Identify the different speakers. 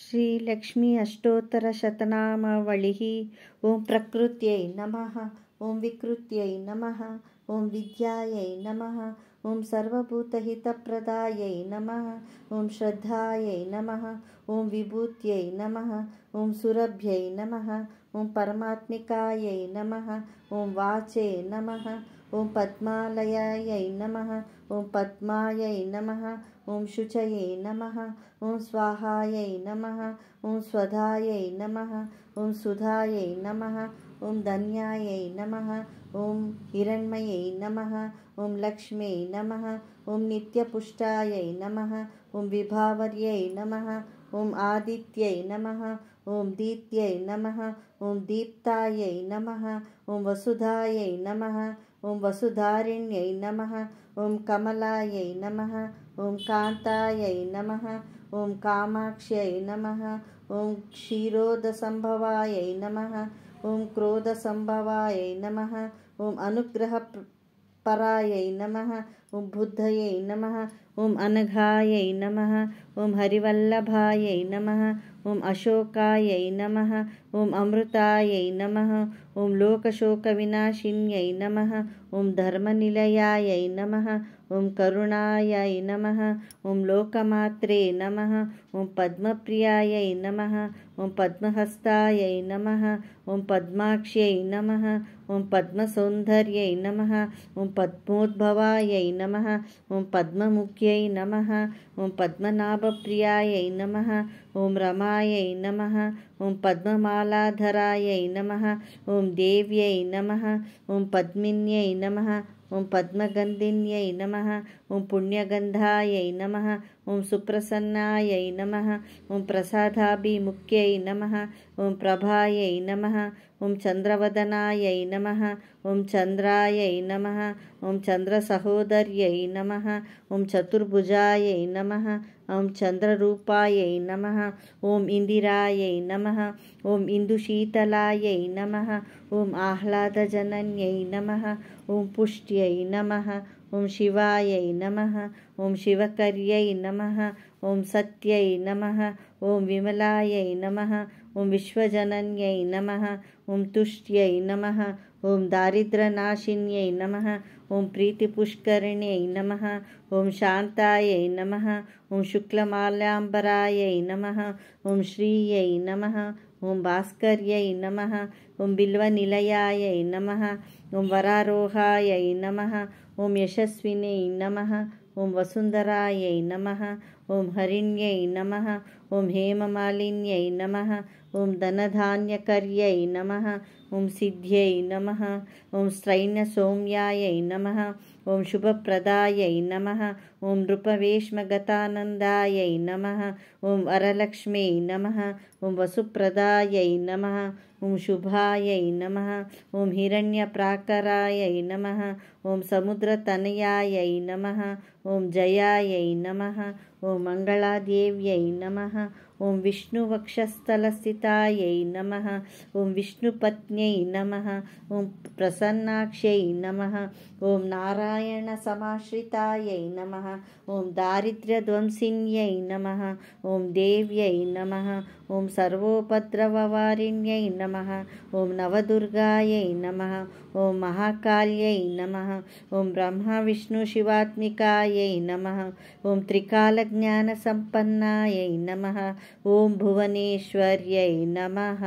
Speaker 1: श्रीलक्ष्मी अष्टोत्तरशतनामवळिः ॐ प्रकृत्यै नमः ॐ विकृत्यै नमः ॐ विद्यायै नमः ॐ सर्वभूतहितप्रदायै नमः ॐ श्रद्धायै नमः ॐ विभूत्यै नमः ॐ सुरभ्यै नमः ॐ परमात्मिकायै नमः ॐ वाचे नमः ॐ पद्मालयायै नमः ॐ पद्मायै नमः ॐ शुचये नमः ॐ स्वाहायै नमः ॐ स्वधायै नमः ॐ सुधायै नमः ॐ धन्यायै नमः ॐ हिरण्मयै नमः ॐ लक्ष्म्यै नमः ॐ नित्यपुष्टायै नमः ॐ विभावर्यै नमः ॐ आदित्यै नमः ॐ दीप्त्यै नमः ॐ दीप्तायै नमः ॐ वसुधायै नमः ॐ वसुधारिण्यै नमः ॐ कमलायै नमः ॐ कान्ताय नमः ॐ कामाक्ष्यै नमः ॐ क्षीरोधसम्भवायै नमः ॐ क्रोधसम्भवायै नमः ॐ अनुग्रहपरायै नमः ॐ बुद्धयै नमः ॐ अनघायै नमः ॐ हरिवल्लभायै नमः ॐ अशोकायै नमः ॐ अमृतायै नमः ॐ लोकशोकविनाशिन्यै नम ओं धर्मनिलयायै नम ओं करुणायै नम ओं लोकमात्रे नम ओं पद्मप्रियाय नम ओं पद्महस्तायै नम ओं पद्माक्ष्य नम ओं पद्मसौंदर्य नम ओं पद्मोद्भवाय ओं पद्म पद्ममुख्यै नमः ॐ पद्मनाभप्रियायै नम ओं रमाय नम ॐ पद्ममालाधरायै नमः ॐ देव्यै नमः ॐ पद्मिन्यै नमः ॐ पद्मगन्धिन्यै नमः ॐ पुण्यगन्धायै नमः ॐ सुप्रसन्नायै नमः ॐ प्रसादाभिमुख्यै नमः ॐ प्रभायै नमः ॐ चन्द्रवदनायै नमः ॐ चन्द्रायै नमः ॐ चन्द्रसहोदर्यै नमः ॐ चतुर्भुजायै नमः ॐ चन्द्ररूपायै नमः ॐ इन्दिरायै नमः ॐ इन्दुशीतलायै नमः ॐ आह्लादजनन्यै नमः ॐ पुष्ट्यै नमः ॐ शिवायै नमः ॐ शिवकर्यै नमः ॐ सत्यै नमः ॐ विमलायै नमः ॐ विश्वजनन्यै नमः ॐ तुष्ट्यै नमः ॐ दारिद्रनाशिन्यै नमः ॐ प्रीतिपुष्करिण्यै नमः ॐ शान्तायै नमः ॐ शुक्लमाल्याम्बरायै नमः ॐ श्रीयै नमः ॐ भास्कर्यै नमः ॐ बिल्वनिलयायै नमः ॐ वरारोहायै नमः ॐ यशस्विनै नमः ओम नम ओं हरिण्य नम ओं हेमालिन्य नम ओं धनधान्यक नम ओं सिद्ध्य नम ओं स्त्रैन सौम्याय नमः ॐ शुभप्रदायै नमः ॐ नृपवेश्मगतानन्दायै नमः ॐ वरलक्ष्म्यै नमः ॐ वसुप्रदायै नमः ॐ शुभायै नमः ॐ हिरण्यप्राकरायै नमः ॐ समुद्रतनयायै नमः ॐ जयायै नमः ॐ मङ्गलादेव्यै नमः ॐ विष्णुवक्षस्थलस्थितायै नमः ॐ विष्णुपत्न्यै नमः ॐ प्रसन्नाक्ष्यै नमः ॐ नारायणसमाश्रितायै नमः ॐ दारिद्र्यध्वंसिन्यै नमः ॐ देव्यै नमः ॐ सर्वोपद्रववारिण्यै नमः ॐ नवदुर्गायै नमः ॐ महाकाल्यै नमः ॐ ब्रह्माविष्णुशिवात्मिकायै नमः ॐ त्रिकाल ज्ञानसम्पन्नायै नमः ॐ भुवनेश्वर्यै नमः